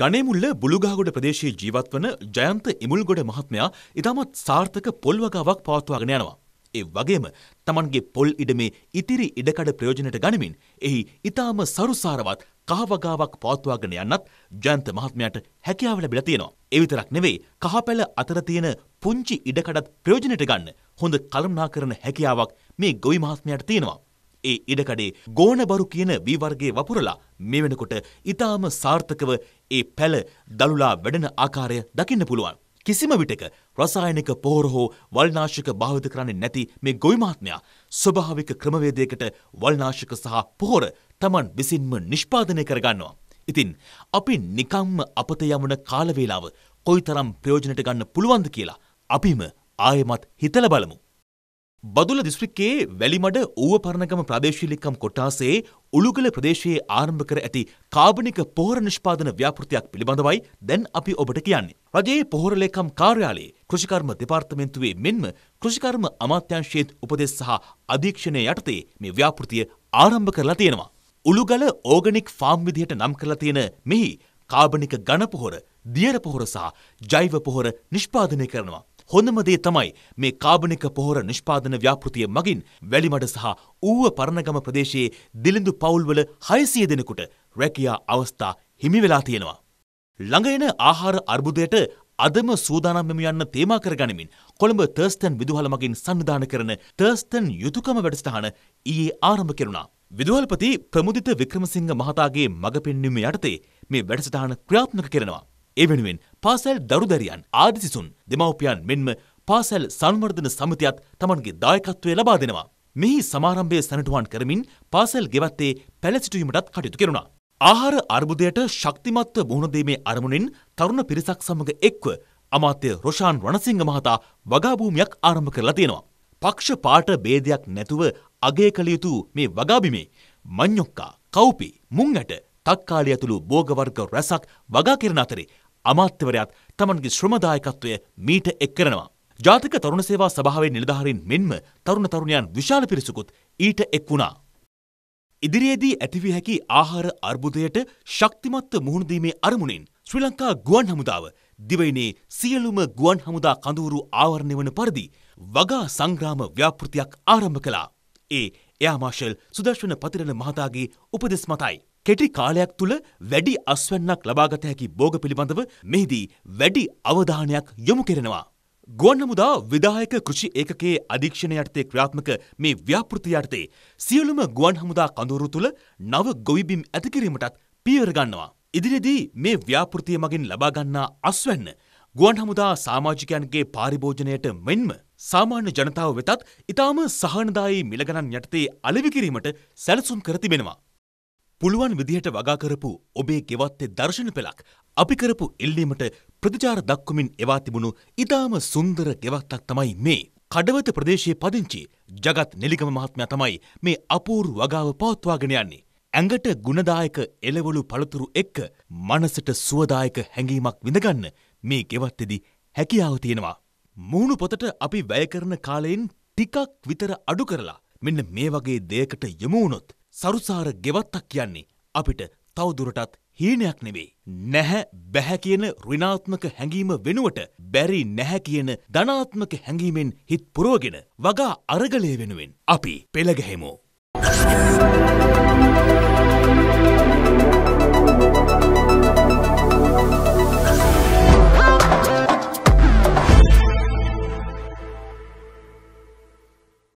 ගනේමුල්ල බුළුගාගොඩ ප්‍රදේශයේ ජීවත් වන ජයන්ත ඉමුල්ගොඩ මහත්මයා ඉතාමත් සාර්ථක පොල්වගාවක් පවත්වාගෙන යනවා. ඒ වගේම තමන්ගේ පොල් ඉඩමේ ඉතිරි ඉඩකඩ ප්‍රයෝජනට ගනිමින් එහි ඉතාම සරුසාරවත් කහවගාවක් පවත්වාගෙන යන්නත් ජයන්ත මහත්මයාට හැකියාව ලැබිලා තියෙනවා. ඒ විතරක් නෙවෙයි කහපැල අතර තියෙන පුංචි ඉඩකඩත් ප්‍රයෝජනට ගන්න හොඳ කළමනාකරන හැකියාවක් මේ ගොවි මහත්මයාට තියෙනවා. ඒ ඉඩකඩේ ගෝනබරු කියන වීවර්ගේ වපුරලා මේ වෙනකොට ඉතාම සාර්ථකව ඒ පැළ දළුලා වැඩෙන ආකාරය දකින්න පුළුවන්. කිසිම විටක රසායනික පොහොර හෝ වල්නාශක භාවිත කරන්නේ නැති මේ ගොවිමහත්මයා ස්වභාවික ක්‍රමවේදයකට වල්නාශක සහ පොහොර Taman විසින්ම නිෂ්පාදනය කරගන්නවා. ඉතින් අපි නිකම්ම අපත යමුන කාලවේලාව කොයිතරම් ප්‍රයෝජනට ගන්න පුළුවන්ද කියලා අපිම ආයෙමත් හිතලා බලමු. බදුල දිස්ත්‍රික්කයේ වැලිමඩ ඌව පරණගම ප්‍රදේශීලිකම් කොටාසේ උළුගල ප්‍රදේශයේ ආරම්භ කර ඇති කාබනික පොහොර නිෂ්පාදන ව්‍යාපෘතියක් පිළිබඳවයි දැන් අපි ඔබට කියන්නේ. රජයේ පොහොර ලේකම් කාර්යාලයේ කෘෂිකර්ම දෙපාර්තමේන්තුවේ මෙන්ම කෘෂිකර්ම අමාත්‍යාංශයේත් උපදෙස් සහ අධීක්ෂණය යටතේ මේ ව්‍යාපෘතිය ආරම්භ කරලා තියෙනවා. උළුගල ඕගනික් ෆාම් විදිහට නම් කරලා තියෙන මෙහි කාබනික ඝන පොහොර, දියර පොහොර සහ ජෛව පොහොර නිෂ්පාදනය කරනවා. හොඳමදේ තමයි මේ කාබනික පොහොර නිෂ්පාදන ව්‍යාපෘතිය මගින් වැලිමඩ සහ ඌව පරණගම ප්‍රදේශයේ දිලිඳු පවුල්වල හයසිය දෙනෙකුට රැකියා අවස්ථා හිමිවෙලා තියෙනවා. ළඟ එන ආහාර අර්බුදයට අදම සූදානම්මම යන්න තේමා කරගනිමින් කොළඹ තර්ස්තන් විදුහල මගින් සන්ධාන කරන තර්ස්තන් යුතුකම වැඩස්ථාන ඊයේ ආරම්භ කෙරුණා. විදුහල්පති ප්‍රමුදිත වික්‍රමසිංහ මහතාගේ මඟ පෙන්වීම යටතේ මේ වැඩසටහන ක්‍රියාත්මක කරනවා. ඒ වෙනුවෙන් පාසැල් දරුදරියන් ආදිසිසුන් දෙමව්පියන් මෙන්ම පාසැල් සංවර්ධන සමිතියත් තමන්ගේ දායකත්වය ලබා දෙනවා. මෙහි සමාරම්භය සැනටුවන් කරමින් පාසැල් ගෙවත්තේ පැලසිටුවීමටත් කටයුතු කෙරුණා. ආහාර අර්බුදයට ශක්තිමත්ව මුහුණදීමේ අරමුණින් තරුණ පිරිසක් සමඟ එක්ව අමාත්‍ය රොෂාන් රණසිංහ මහතා වගාභූමයක් ආරම්භ කරලා තියෙනවා. පක්ෂ පාට බේදයක් නැතුව අගය කළ යුතු මේ වගාබිමේ මඤ්ඤොක්කා, කව්පි, මුංඇට, තක්කාලි ඇතුළු භෝග වර්ග රැසක් වගා කරන අතරේ අමාත්‍යවරයාත් තමන්ගේ ශ්‍රමදායකත්වය මීට එක් කරනවා. ජාතික තරුණ සේවා සභාවේ නිලධාරීන් මෙන්ම තරුණ තරුණයන් විශාල පිරිසකුත් ඊට එක් වුණා. ඉදිරියේදී ඇතිවිය හැකි ආහාර අර්බුදයට ශක්තිමත්ව මුහුණදීමේ අරමුණින් ශ්‍රී ලංකා ගුවන් හමුදාව දිවයිනේ සියලුම ගුවන් හමුදා කඳවුරු ආවරණය වන පරිදි වගා සංග්‍රාම ව්‍යාපෘතියක් ආරම්භ කළා. ඒ එයා මාශල් සුදර්ශන පතිරණ මහතාගේ උපදෙස් මතයි. කෙටි කාලයක් තුළ වැඩි අස්වැන්නක් ලබාගත හැකි බෝග පිළිබඳව මෙහිදී වැඩි අවධානයක් යොමු කෙරෙනවා. ගුවන් හමුදා විදායක කෘෂි ඒකකයේ අධීක්ෂණ යටතේ ක්‍රියාත්මක මේ ව්‍යාපෘති යටතේ සියලුම ගුවන් හමුදා කඳවුරු තුළ නව ගොවිබිම් ඇති කිරීමටත් පියවර ගන්නවා. ඉදිරියේදී මේ ව්‍යාපෘතිය මගින් ලබා ගන්නා අස්වැන්න ගුවන් හමුදා සමාජිකයන්ගේ පාරිභෝජනයට මෙන්ම සාමාන්‍ය ජනතාව වෙතත් ඉතාම සහනදායී මිලගණන් යටතේ අලෙවි කිරීමට සැලසුම් කර තිබෙනවා. පුළුවන් විදිහට වගාකරපු ඔබේ ගෙවත්තේ දර්ශන පෙළක් අපි කරපු එල්ලීමට ප්‍රතිචාර දක්වමින් එවා තිබුණු ඉතාම සුන්දර ගෙවත්තක් තමයි මේ. කඩවත ප්‍රදේශයේ පදිංචි ජගත් නෙලිගම මහත්මයා තමයි මේ අපූර්ව වගාව පවත්වාගෙන යන්නේ. ඇඟට ගුණදායක එළවලු පළතුරු එක්ක මනසට සුවදායක හැඟීමක් විඳගන්න මේ ගෙවත්තෙදි හැකියාව තියෙනවා. මුහුණු පොතට අපි වැය කරන කාලයෙන් ටිකක් විතර අඩු කරලා මෙන්න මේ වගේ දෙයකට යොමු වුණොත් සරුසාර ගෙවත්තක් කියන්නේ අපිට තවදුරටත් හීනයක් නෙවෙයි. නැහැ බැහැ කියන ඍණාත්මක හැඟීම වෙනුවට බැරි නැහැ කියන ධනාත්මක හැඟීමෙන් හිත් පුරවගෙන වගා අරගලය වෙනුවෙන් අපි පෙළගැහෙමු.